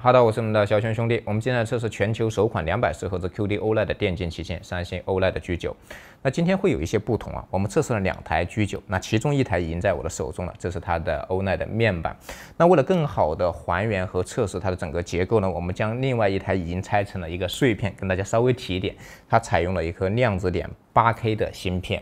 哈喽，我是你们的小轩兄弟。我们今天来测试全球首款两百四十赫兹 QD OLED 的电竞旗舰，三星 OLED 的 G9。那今天会有一些不同啊，我们测试了两台 G9，那其中一台已经在我的手中了，这是它的 OLED 的面板。那为了更好的还原和测试它的整个结构呢，我们将另外一台已经拆成了一个碎片，跟大家稍微提一点，它采用了一颗量子点八 K 的芯片。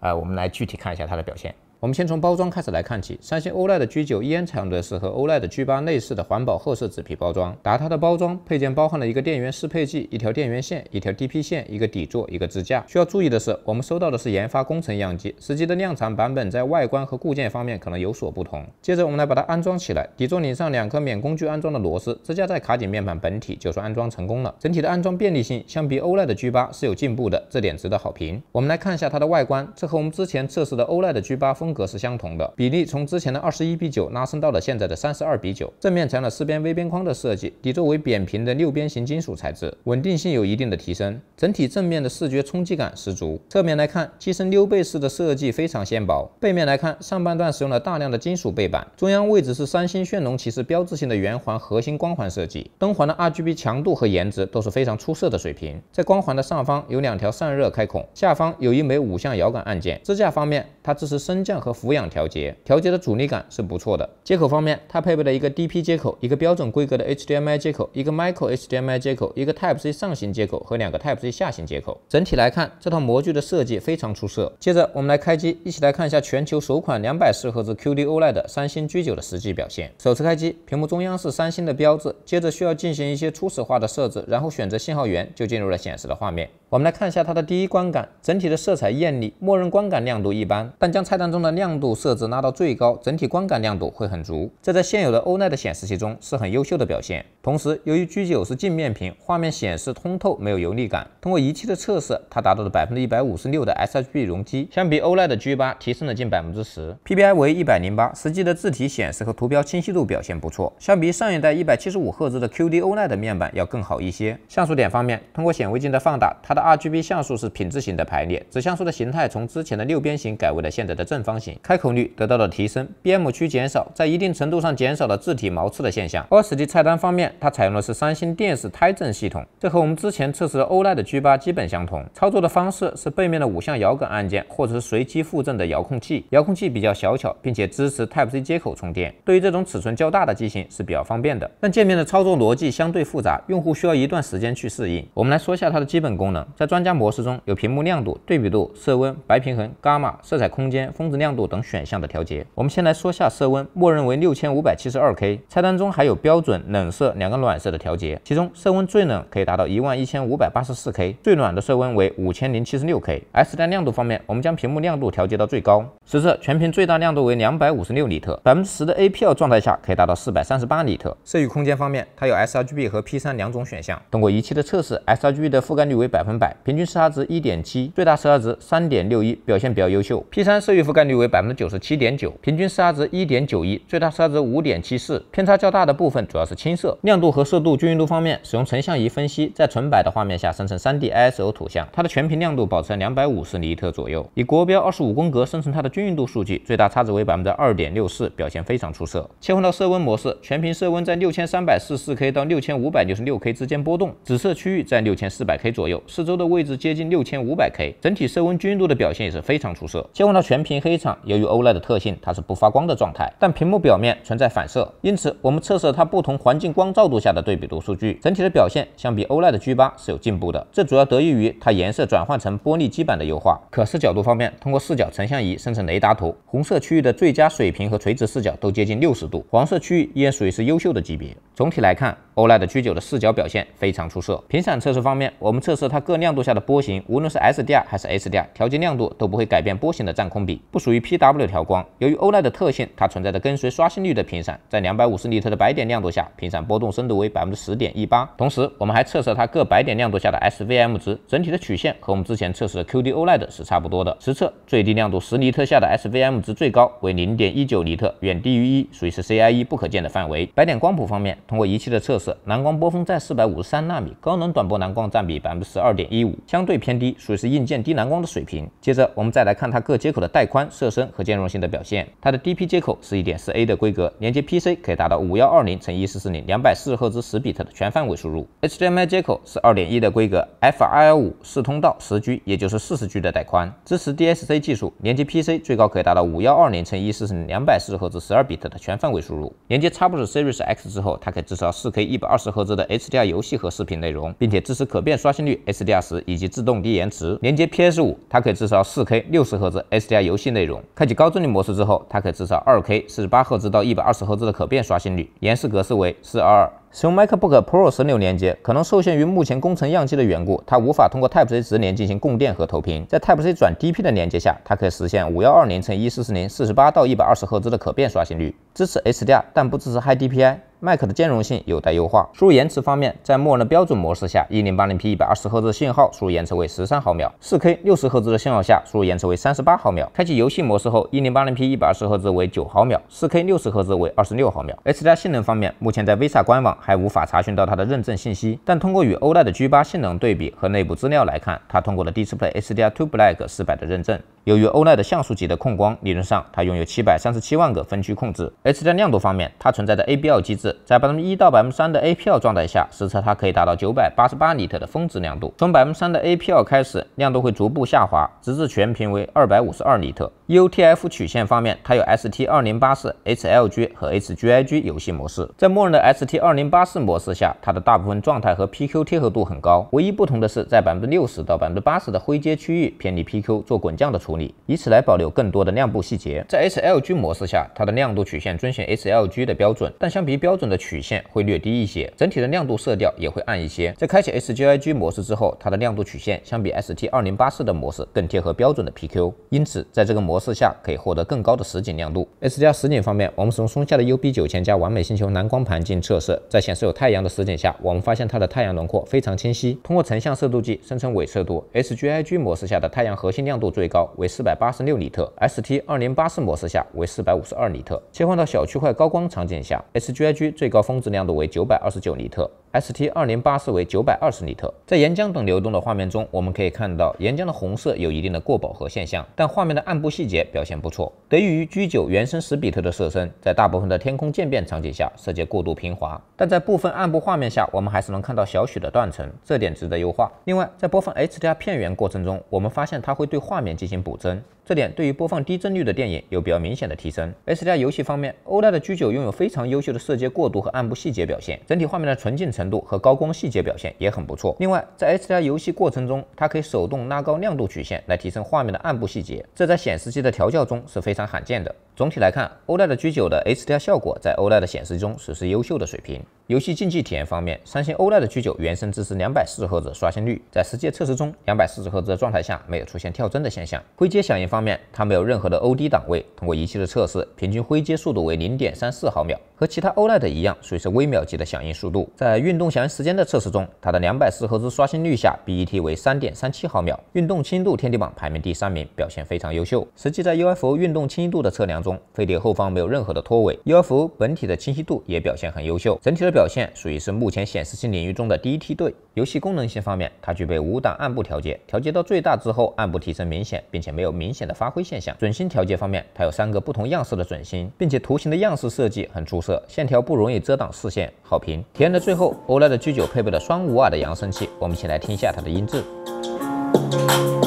啊，我们来具体看一下它的表现。我们先从包装开始来看起，三星欧奈的 G9 EN 采用的是和欧奈的 G8 类似的环保褐色纸皮包装。打开它的包装，配件包含了一个电源适配器、一条电源线、一条 DP 线、一个底座、一个支架。需要注意的是，我们收到的是研发工程样机，实际的量产版本在外观和固件方面可能有所不同。接着我们来把它安装起来，底座拧上两颗免工具安装的螺丝，支架在卡紧面板本体，就算安装成功了。整体的安装便利性相比欧奈的 G8 是有进步的，这点值得好评。我们来看一下它的外观，这和我们之前测试的欧奈的 G8 风。风格是相同的，比例从之前的二十一比九拉升到了现在的三十二比九，正面采用了四边微边框的设计，底座为扁平的六边形金属材质，稳定性有一定的提升，整体正面的视觉冲击感十足。侧面来看，机身溜背式的设计非常纤薄。背面来看，上半段使用了大量的金属背板，中央位置是三星炫龙骑士标志性的圆环核心光环设计，灯环的 RGB 强度和颜值都是非常出色的水平。在光环的上方有两条散热开孔，下方有一枚五向摇杆按键。支架方面，它支持升降。和俯仰调节，调节的阻力感是不错的。接口方面，它配备了一个 DP 接口，一个标准规格的 HDMI 接口，一个 Micro HDMI 接口，一个 Type-C 上行接口和两个 Type-C 下行接口。整体来看，这套模具的设计非常出色。接着，我们来开机，一起来看一下全球首款240赫兹 QD-OLED 三星 G9 的实际表现。首次开机，屏幕中央是三星的标志，接着需要进行一些初始化的设置，然后选择信号源，就进入了显示的画面。我们来看一下它的第一观感，整体的色彩艳丽，默认观感亮度一般，但将菜单中的亮度设置拉到最高，整体光感亮度会很足，这在现有的欧耐的显示器中是很优秀的表现。同时，由于 G9 是镜面屏，画面显示通透，没有油腻感。通过仪器的测试，它达到了百分之一百五十六的 S H B 容积，相比欧 d 的 G8 提升了近百分之十，P P I 为一百零八，实际的字体显示和图标清晰度表现不错，相比上一代一百七十五赫兹的 QD 欧 e 的面板要更好一些。像素点方面，通过显微镜的放大，它的 R G B 像素是品质型的排列，子像素的形态从之前的六边形改为了现在的正方。开口率得到了提升，边 m 区减少，在一定程度上减少了字体毛刺的现象。二 s d 菜单方面，它采用的是三星电视胎震系统，这和我们之前测试的欧奈的 G8 基本相同。操作的方式是背面的五项摇杆按键，或者是随机附赠的遥控器。遥控器比较小巧，并且支持 Type-C 接口充电，对于这种尺寸较大的机型是比较方便的。但界面的操作逻辑相对复杂，用户需要一段时间去适应。我们来说一下它的基本功能，在专家模式中有屏幕亮度、对比度、色温、白平衡、伽马、色彩空间、峰值亮。亮度等选项的调节，我们先来说下色温，默认为六千五百七十二 K。菜单中还有标准、冷色两个暖色的调节，其中色温最冷可以达到一万一千五百八十四 K，最暖的色温为五千零七十六 K。而单亮度方面，我们将屏幕亮度调节到最高，实测全屏最大亮度为两百五十六尼特，百分之十的 A P L 状态下可以达到四百三十八尼特。色域空间方面，它有 S r G B 和 P 三两种选项。通过仪器的测试，S r G B 的覆盖率为百分百，平均色差值一点七，最大色差值三点六一，表现比较优秀。P 三色域覆盖率。为百分之九十七点九，平均色差值一点九一，最大色差值五点七四，偏差较大的部分主要是青色。亮度和色度均匀度方面，使用成像仪分析，在纯白的画面下生成三 D ISO 图像，它的全屏亮度保持两百五十尼特左右。以国标二十五宫格生成它的均匀度数据，最大差值为百分之二点六四，表现非常出色。切换到色温模式，全屏色温在六千三百四十四 K 到六千五百六十六 K 之间波动，紫色区域在六千四百 K 左右，四周的位置接近六千五百 K，整体色温均匀度的表现也是非常出色。切换到全屏黑。场由于欧莱的特性，它是不发光的状态，但屏幕表面存在反射，因此我们测试了它不同环境光照度下的对比度数据，整体的表现相比欧莱的 G 八是有进步的，这主要得益于它颜色转换成玻璃基板的优化。可视角度方面，通过视角成像仪生成雷达图，红色区域的最佳水平和垂直视角都接近六十度，黄色区域也属于是优秀的级别。总体来看。o l e 的 g 9的视角表现非常出色。频闪测试方面，我们测试它各亮度下的波形，无论是 sDR 还是 HDR，调节亮度都不会改变波形的占空比，不属于 PW 调光。由于 OLED 的特性，它存在着跟随刷新率的频闪。在250尼特的白点亮度下，频闪波动深度为百分之十点一八。同时，我们还测试它各白点亮度下的 S V M 值，整体的曲线和我们之前测试的 QD-OLED 是差不多的。实测最低亮度十0尼特下的 S V M 值最高为零点一九特，远低于一，属于是 CIE 不可见的范围。白点光谱方面，通过仪器的测试。蓝光波峰在四百五十三纳米，高能短波蓝光占比百分之十二点一五，相对偏低，属于是硬件低蓝光的水平。接着我们再来看它各接口的带宽、色深和兼容性的表现。它的 DP 接口是 1.4a 的规格，连接 PC 可以达到五幺二零乘一四四零两百四十赫兹十比特的全范围输入。HDMI 接口是二点一的规格，FIR 五四通道十 G，也就是四十 G 的带宽，支持 DSC 技术，连接 PC 最高可以达到五幺二零乘一四四零两百四十赫兹十二比特的全范围输入。连接 x b o x Series X 之后，它可以支持到四 K 一。一百二十赫兹的 HDR 游戏和视频内容，并且支持可变刷新率 h d r 十以及自动低延迟连接 p s 五，它可以支持四 k 六十赫兹 HDR 游戏内容。开启高帧率模式之后，它可以支持二 k 四十八赫兹到一百二十赫兹的可变刷新率，延时格式为四二二。使用 MacBook Pro 十六连接，可能受限于目前工程样机的缘故，它无法通过 Type-C 直连进行供电和投屏。在 Type-C 转 DP 的连接下，它可以实现五幺二零乘一四四零四十八到一百二十赫兹的可变刷新率，支持 HDR，但不支持 Hi DPI。Mac 的兼容性有待优化。输入延迟方面，在默认的标准模式下，一零八零 P 一百二十赫兹信号输入延迟为十三毫秒；四 K 六十赫兹的信号下，输入延迟为三十八毫秒。开启游戏模式后，一零八零 P 一百二十赫兹为九毫秒，四 K 六十赫兹为二十六毫秒。HDR 性能方面，目前在 v i s a 官网。还无法查询到它的认证信息，但通过与欧莱的 G8 性能对比和内部资料来看，它通过了 Display HDR2 Black 400的认证。由于欧莱的像素级的控光，理论上它拥有七百三十七万个分区控制。H 在亮度方面，它存在的 ABL 机制，在百分之一到百分之三的 APL 状态下，实测它可以达到九百八十八尼特的峰值亮度。从百分之三的 APL 开始，亮度会逐步下滑，直至全屏为二百五十二尼特。UTF 曲线方面，它有 ST 二零八四 HLG 和 HGI G 游戏模式。在默认的 ST 二零八四模式下，它的大部分状态和 PQ 贴合度很高。唯一不同的是，在百分之六十到百分之八十的灰阶区域，偏离 PQ 做滚降的处理。以此来保留更多的亮部细节，在 s l g 模式下，它的亮度曲线遵循 s l g 的标准，但相比标准的曲线会略低一些，整体的亮度色调也会暗一些。在开启 s g i G 模式之后，它的亮度曲线相比 ST 二零八四的模式更贴合标准的 PQ，因此在这个模式下可以获得更高的实景亮度。S 加实景方面，我们从松下的 UB 九千加完美星球蓝光盘进行测试，在显示有太阳的实景下，我们发现它的太阳轮廓非常清晰。通过成像色度计生成伪色度 s g i G 模式下的太阳核心亮度最高为。四百八十六尼特，ST 二零八四模式下为四百五十二尼特。切换到小区块高光场景下 s G I G 最高峰值亮度为九百二十九尼特。ST 二零八四为九百二十尼特，在岩浆等流动的画面中，我们可以看到岩浆的红色有一定的过饱和现象，但画面的暗部细节表现不错，得益于 G9 原生十比特的色深，在大部分的天空渐变场景下，色阶过度平滑，但在部分暗部画面下，我们还是能看到小许的断层，这点值得优化。另外，在播放 HDR 片源过程中，我们发现它会对画面进行补帧。这点对于播放低帧率的电影有比较明显的提升。HDR 游戏方面，欧戴的 G9 拥有非常优秀的色阶过渡和暗部细节表现，整体画面的纯净程度和高光细节表现也很不错。另外，在 HDR 游戏过程中，它可以手动拉高亮度曲线来提升画面的暗部细节，这在显示器的调教中是非常罕见的。总体来看，欧戴的 G9 的 HDR 效果在欧戴的显示中实是优秀的水平。游戏竞技体验方面，三星欧莱的 G9 原生支持两百四十赫兹刷新率，在实际测试中，两百四十赫兹的状态下没有出现跳帧的现象。灰阶响应方面，它没有任何的 OD 档位，通过仪器的测试，平均灰阶速度为零点三四毫秒，和其他欧莱的一样，属于是微秒级的响应速度。在运动响应时间的测试中，它的两百四十赫兹刷新率下，BET 为三点三七毫秒，运动清晰度天地榜排名第三名，表现非常优秀。实际在 UFO 运动清晰度的测量中，飞碟后方没有任何的拖尾，UFO 本体的清晰度也表现很优秀，整体的表。表现属于是目前显示器领域中的第一梯队。游戏功能性方面，它具备五档暗部调节，调节到最大之后暗部提升明显，并且没有明显的发挥现象。准星调节方面，它有三个不同样式的准星，并且图形的样式设计很出色，线条不容易遮挡视线，好评。体验的最后，OLED G9 配备了双5瓦的扬声器，我们一起来听一下它的音质。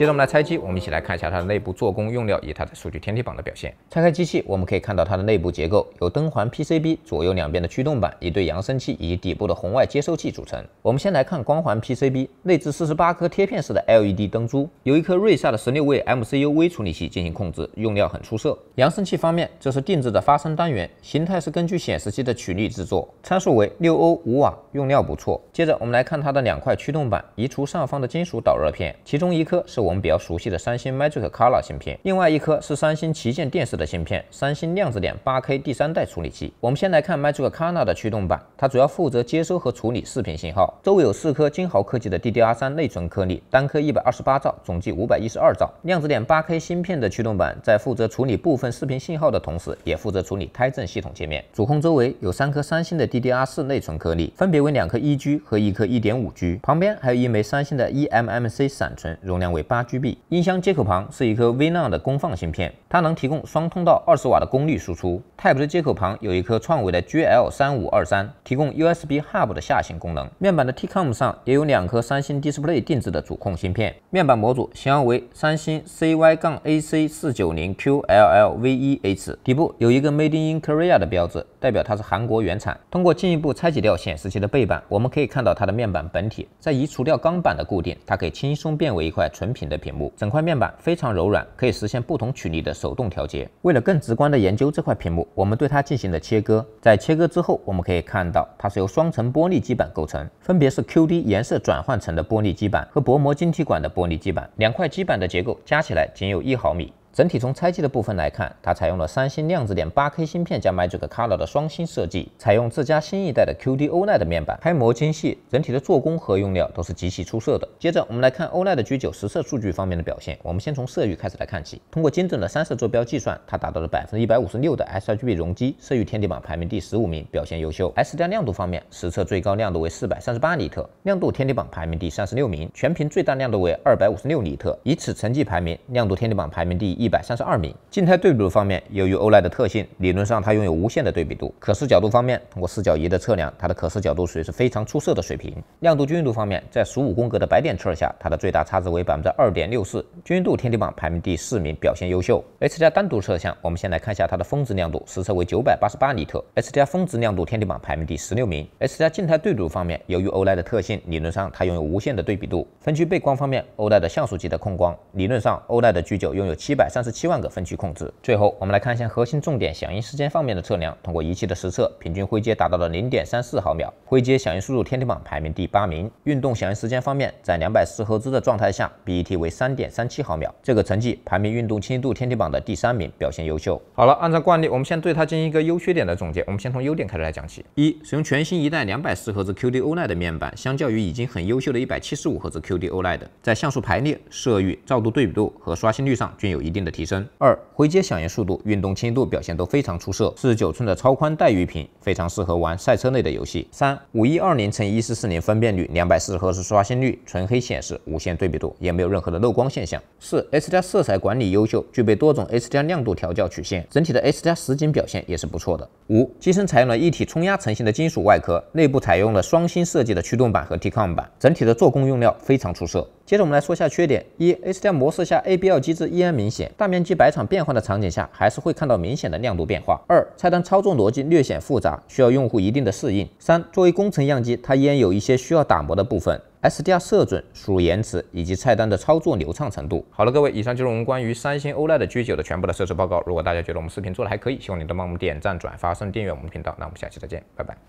接着我们来拆机，我们一起来看一下它的内部做工用料以及它的数据天梯榜的表现。拆开机器，我们可以看到它的内部结构由灯环 PCB 左右两边的驱动板、一对扬声器以及底部的红外接收器组成。我们先来看光环 PCB 内置四十八颗贴片式的 LED 灯珠，由一颗瑞萨的十六位 MCU 微处理器进行控制，用料很出色。扬声器方面，这是定制的发声单元，形态是根据显示器的曲率制作，参数为六欧五瓦，用料不错。接着我们来看它的两块驱动板，移除上方的金属导热片，其中一颗是我。我们比较熟悉的三星 m a g i c Color 芯片，另外一颗是三星旗舰电视的芯片，三星量子点 8K 第三代处理器。我们先来看 m a g i c Color 的驱动板，它主要负责接收和处理视频信号，周围有四颗金豪科技的 DDR3 内存颗粒，单颗1 2 8兆，总计5 1 2兆。量子点 8K 芯片的驱动板在负责处理部分视频信号的同时，也负责处理开震系统界面。主控周围有三颗三星的 DDR4 内存颗粒，分别为两颗 1G 和一颗 1.5G，旁边还有一枚三星的 eMMC 闪存，容量为八。GB 音箱接口旁是一颗 v i 的功放芯片，它能提供双通道二十瓦的功率输出。Type C 接口旁有一颗创维的 GL 三五二三，提供 USB Hub 的下行功能。面板的 T-Com 上也有两颗三星 Display 定制的主控芯片。面板模组型号为三星 CY-AC 杠四九零 QLLVEH，底部有一个 Made in Korea 的标志，代表它是韩国原产。通过进一步拆解掉显示器的背板，我们可以看到它的面板本体。在移除掉钢板的固定，它可以轻松变为一块纯平。的屏幕，整块面板非常柔软，可以实现不同曲率的手动调节。为了更直观的研究这块屏幕，我们对它进行了切割。在切割之后，我们可以看到它是由双层玻璃基板构成，分别是 QD 颜色转换层的玻璃基板和薄膜晶体管的玻璃基板，两块基板的结构加起来仅有一毫米。整体从拆机的部分来看，它采用了三星量子点八 K 芯片加 Magic Color 的双芯设计，采用自家新一代的 QD-OLED 面板，拍模精细，整体的做工和用料都是极其出色的。接着我们来看 OLED G9 实测数据方面的表现，我们先从色域开始来看起。通过精准的三色坐标计算，它达到了百分之一百五十六的 sRGB 容积，色域天地榜排名第十五名，表现优秀。s 加亮度方面，实测最高亮度为四百三十八尼特，亮度天地榜排名第三十六名，全屏最大亮度为二百五十六尼特，以此成绩排名，亮度天地榜排名第一。一百三十二米静态对比度方面，由于欧莱的特性，理论上它拥有无限的对比度。可视角度方面，通过视角仪的测量，它的可视角度属于是非常出色的水平。亮度均匀度方面，在十五宫格的白点测下，它的最大差值为百分之二点六四，均匀度天地榜排名第四名，表现优秀。H 加单独测项，我们先来看一下它的峰值亮度实测为九百八十八尼特，H 加峰值亮度天地榜排名第十六名。H 加静态对比度方面，由于欧莱的特性，理论上它拥有无限的对比度。分区背光方面，欧莱的像素级的控光，理论上欧莱的 G 九拥有七百。三十七万个分区控制。最后，我们来看一下核心重点响应时间方面的测量。通过仪器的实测，平均灰阶达到了零点三四毫秒，灰阶响应速度天梯榜排名第八名。运动响应时间方面，在两百四赫兹的状态下，B E T 为三点三七毫秒，这个成绩排名运动清晰度天梯榜的第三名，表现优秀。好了，按照惯例，我们先对它进行一个优缺点的总结。我们先从优点开始来讲起。一、使用全新一代两百四赫兹 Q D O N e 的面板，相较于已经很优秀的一百七十五赫兹 Q D O l N d 在像素排列、色域、照度、对比度和刷新率上均有一定。的提升，二回接响应速度、运动轻度表现都非常出色，十九寸的超宽带鱼屏，非常适合玩赛车类的游戏。三五一二零乘一四四零分辨率，两百四十赫兹刷新率，纯黑显示，无线对比度，也没有任何的漏光现象。四 H 加色彩管理优秀，具备多种 H 加亮度调教曲线，整体的 H 加实景表现也是不错的。五机身采用了一体冲压成型的金属外壳，内部采用了双芯设计的驱动板和 T 康板，整体的做工用料非常出色。接着我们来说下缺点：一，HDR 模式下 ABL 机制依然明显，大面积白场变换的场景下，还是会看到明显的亮度变化；二，菜单操作逻辑略显复杂，需要用户一定的适应；三，作为工程样机，它依然有一些需要打磨的部分 s d r 色准、输入延迟以及菜单的操作流畅程度。好了，各位，以上就是我们关于三星 o l e 的 G9 的全部的设置报告。如果大家觉得我们视频做的还可以，希望你能帮我们点赞、转发、至订阅我们频道。那我们下期再见，拜拜。